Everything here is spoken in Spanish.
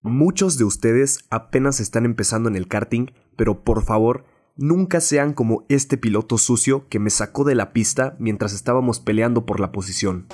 Muchos de ustedes apenas están empezando en el karting, pero por favor, nunca sean como este piloto sucio que me sacó de la pista mientras estábamos peleando por la posición.